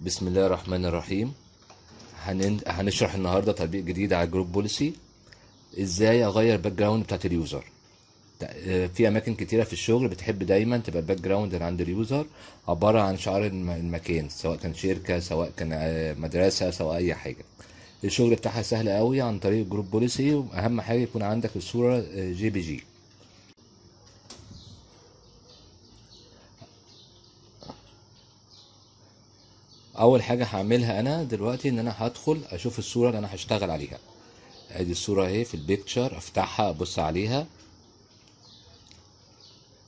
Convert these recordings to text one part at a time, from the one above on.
بسم الله الرحمن الرحيم هنشرح النهارده تطبيق جديد على جروب بوليسي ازاي اغير باك جراوند بتاعت اليوزر آه، في اماكن كتيره في الشغل بتحب دايما تبقى الباك جراوند اللي عند اليوزر عباره عن شعار المكان سواء كان شركه سواء كان آه، مدرسه سواء اي حاجه الشغل بتاعها سهل قوي عن طريق جروب بوليسي واهم حاجه يكون عندك الصوره جي بي جي اول حاجه هعملها انا دلوقتي ان انا هدخل اشوف الصوره اللي انا هشتغل عليها ادي الصوره اهي في البيكتشر افتحها ابص عليها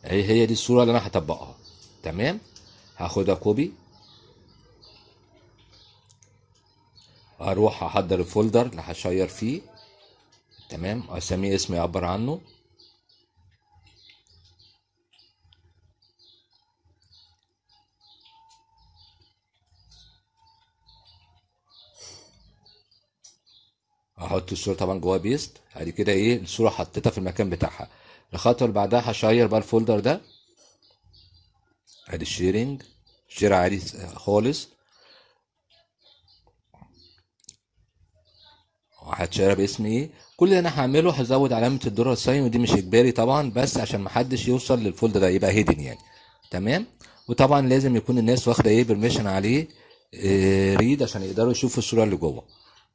اهي هي دي الصوره اللي انا هطبقها تمام هاخدها كوبي اروح احضر الفولدر اللي هشير فيه تمام واسميه اسم يعبر عنه احط الصوره طبعا جواها بيست بعد كده ايه الصوره حطيتها في المكان بتاعها الخطوه اللي بعدها هشير بقى الفولدر ده ادي الشيرنج شير عادي خالص هتشيرها باسم ايه كل اللي انا هعمله هزود علامه الدولار ساين ودي مش اجباري طبعا بس عشان محدش يوصل للفولدر ده يبقى هيدن يعني تمام وطبعا لازم يكون الناس واخده ايه بيرميشن عليه إيه ريد عشان يقدروا يشوفوا الصوره اللي جوه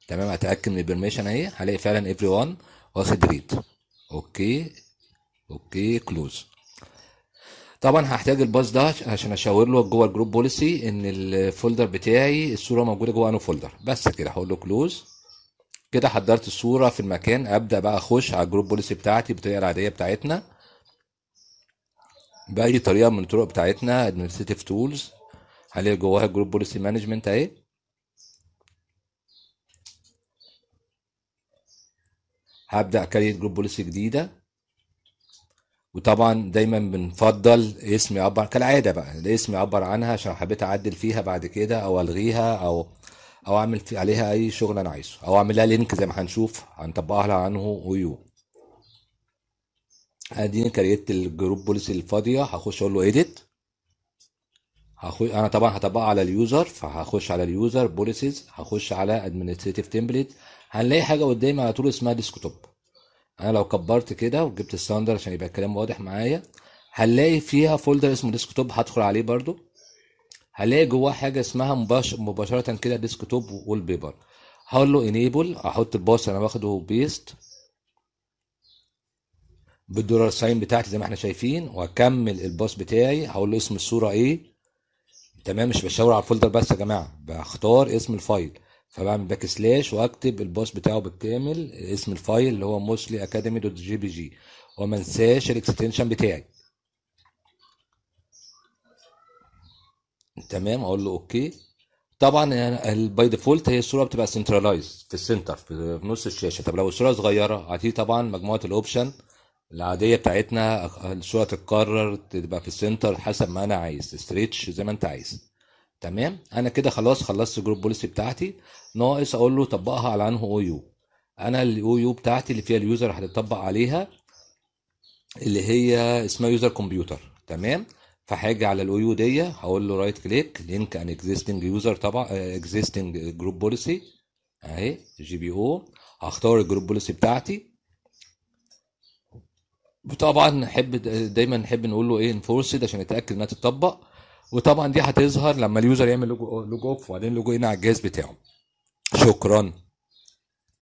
تمام اتاكد من البرميشن اهي هلاقي فعلا ايفري وان واخد ريد اوكي اوكي كلوز طبعا هحتاج الباص ده عشان اشاور له جوه الجروب بوليسي ان الفولدر بتاعي الصوره موجوده جوه انه فولدر بس كده هقول له كلوز كده حضرت الصورة في المكان ابدأ بقى اخش على الجروب بوليسي بتاعتي بالطريقة العادية بتاعتنا بأي طريقة من الطرق بتاعتنا administrative تولز هلاقي جواها الجروب بوليسي مانجمنت اهي هبدأ كريت جروب بوليسي جديدة وطبعا دايما بنفضل اسم يعبر كالعاده بقى الاسم يعبر عنها عشان حبيت اعدل فيها بعد كده او الغيها او او اعمل عليها اي شغل انا عايزه او اعمل لها لينك زي ما هنشوف هنطبقها عنه ويو اديني كريت الجروب بوليسي الفاضيه هخش اقول له ايديت هخش انا طبعا هطبقها على اليوزر فهخش على اليوزر بوليسيز هخش على ادمنستريتيف تمبلت هنلاقي حاجه قدامي على طول اسمها ديسكتوب انا لو كبرت كده وجبت الساندر عشان يبقى الكلام واضح معايا هنلاقي فيها فولدر اسمه ديسكتوب هدخل عليه برده هلاقي جواه حاجه اسمها مباشر مباشره كده ديسك توب وول بيبر هقول له انيبل احط الباص انا واخده بيست بالدولار ساين بتاعتي زي ما احنا شايفين واكمل الباص بتاعي هقول له اسم الصوره ايه تمام مش بشاور على الفولدر بس يا جماعه بختار اسم الفايل فبعمل باك سلاش واكتب الباص بتاعه بالكامل اسم الفايل اللي هو اكاديمي دوت بي جي وما انساش الاكستنشن بتاعي تمام اقول له اوكي طبعا باي ديفولت هي الصوره بتبقى سنترلايز في السنتر في نص الشاشه طب لو الصوره صغيره هتيجي طبعا مجموعه الاوبشن العاديه بتاعتنا الصوره تتكرر تبقى في السنتر حسب ما انا عايز ستريتش زي ما انت عايز تمام انا كده خلاص خلصت جروب بوليسي بتاعتي ناقص اقول له طبقها على انه او يو انا الاو يو بتاعتي اللي فيها اليوزر هتطبق عليها اللي هي اسمها يوزر كمبيوتر تمام فهاجي على الاو يو دي هقول له رايت كليك لينك ان اكزيستنج يوزر طبعا اكزيستنج جروب بوليسي اهي جي بي او هختار الجروب بوليسي بتاعتي وطبعا نحب دايما نحب نقول له ايه انفورسد عشان نتاكد انها تتطبق وطبعا دي هتظهر لما اليوزر يعمل لوج اوف وبعدين لوج ان على الجهاز بتاعه شكرا